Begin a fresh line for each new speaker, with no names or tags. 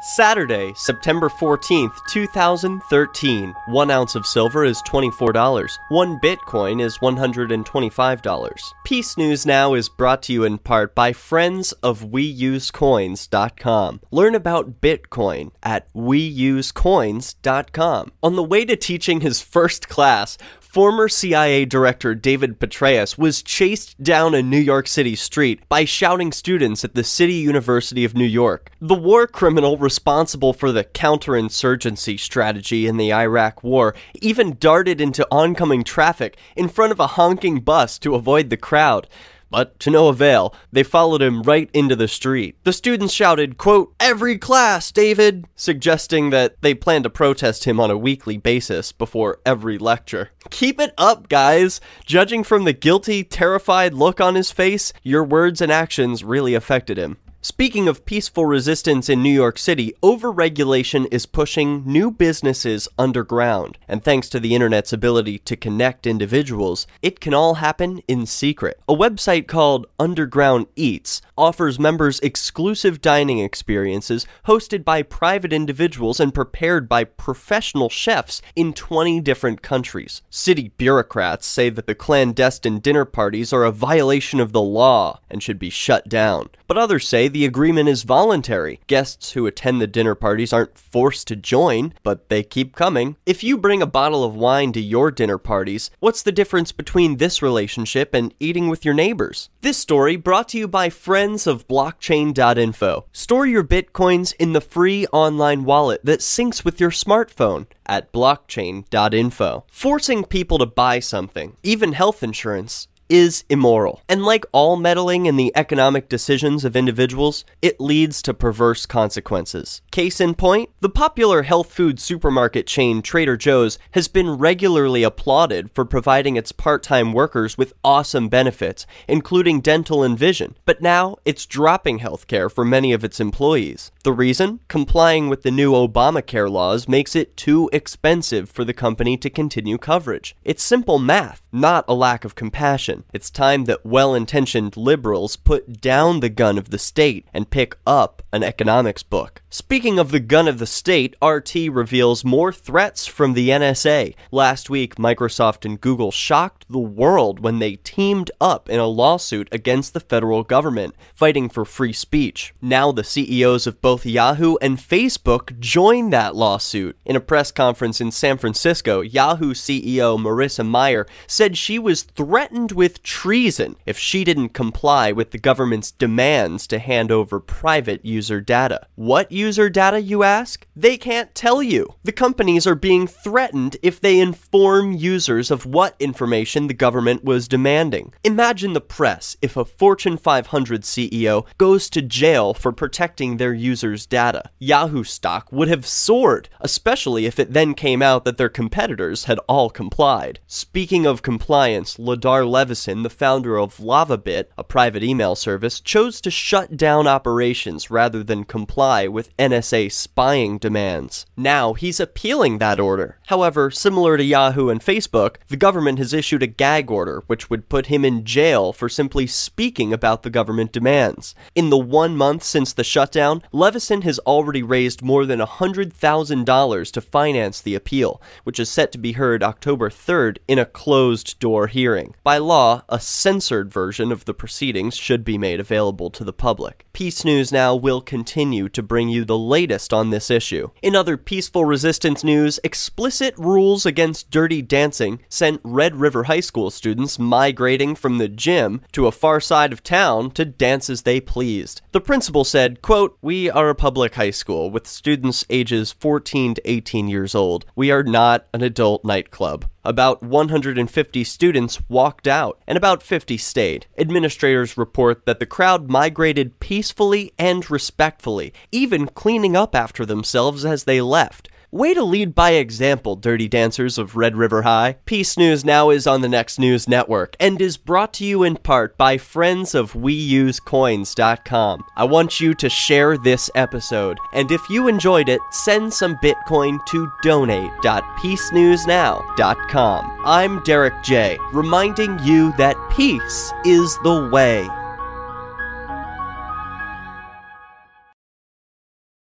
Saturday, September 14th, 2013. One ounce of silver is $24. One Bitcoin is $125. Peace News Now is brought to you in part by friends of WeUseCoins.com. Learn about Bitcoin at WeUseCoins.com. On the way to teaching his first class, former CIA Director David Petraeus was chased down a New York City street by shouting students at the City University of New York. The war criminal responsible for the counterinsurgency strategy in the Iraq War, even darted into oncoming traffic in front of a honking bus to avoid the crowd. But to no avail, they followed him right into the street. The students shouted, quote, Every class, David! suggesting that they plan to protest him on a weekly basis before every lecture. Keep it up, guys! Judging from the guilty, terrified look on his face, your words and actions really affected him. Speaking of peaceful resistance in New York City, overregulation is pushing new businesses underground, and thanks to the internet's ability to connect individuals, it can all happen in secret. A website called Underground Eats offers members exclusive dining experiences hosted by private individuals and prepared by professional chefs in 20 different countries. City bureaucrats say that the clandestine dinner parties are a violation of the law and should be shut down, but others say the agreement is voluntary. Guests who attend the dinner parties aren't forced to join, but they keep coming. If you bring a bottle of wine to your dinner parties, what's the difference between this relationship and eating with your neighbors? This story brought to you by friends of blockchain.info. Store your bitcoins in the free online wallet that syncs with your smartphone at blockchain.info. Forcing people to buy something, even health insurance, is immoral. And like all meddling in the economic decisions of individuals, it leads to perverse consequences. Case in point, the popular health food supermarket chain Trader Joe's has been regularly applauded for providing its part time workers with awesome benefits, including dental and vision, but now it's dropping health care for many of its employees. The reason? Complying with the new Obamacare laws makes it too expensive for the company to continue coverage. It's simple math not a lack of compassion. It's time that well intentioned liberals put down the gun of the state and pick up an economics book. Speaking of the gun of the state, RT reveals more threats from the NSA. Last week, Microsoft and Google shocked the world when they teamed up in a lawsuit against the federal government, fighting for free speech. Now, the CEOs of both Yahoo and Facebook joined that lawsuit. In a press conference in San Francisco, Yahoo CEO Marissa Meyer said said she was threatened with treason if she didn't comply with the government's demands to hand over private user data. What user data, you ask? They can't tell you. The companies are being threatened if they inform users of what information the government was demanding. Imagine the press if a Fortune 500 CEO goes to jail for protecting their users' data. Yahoo stock would have soared, especially if it then came out that their competitors had all complied. Speaking of compliance, Ladar Levison, the founder of LavaBit, a private email service, chose to shut down operations rather than comply with NSA spying demands. Now he's appealing that order. However, similar to Yahoo and Facebook, the government has issued a gag order which would put him in jail for simply speaking about the government demands. In the one month since the shutdown, Levison has already raised more than $100,000 to finance the appeal, which is set to be heard October 3rd in a closed closed door hearing. By law, a censored version of the proceedings should be made available to the public. Peace News Now will continue to bring you the latest on this issue. In other peaceful resistance news, explicit rules against dirty dancing sent Red River High School students migrating from the gym to a far side of town to dance as they pleased. The principal said, quote, We are a public high school with students ages 14 to 18 years old. We are not an adult nightclub. About 150 students walked out, and about 50 stayed. Administrators report that the crowd migrated peacefully and respectfully, even cleaning up after themselves as they left. Way to lead by example, Dirty Dancers of Red River High. Peace News Now is on the Next News Network and is brought to you in part by friends of WeUseCoins.com. I want you to share this episode, and if you enjoyed it, send some Bitcoin to donate.peacenewsnow.com. I'm Derek J, reminding you that peace is the way.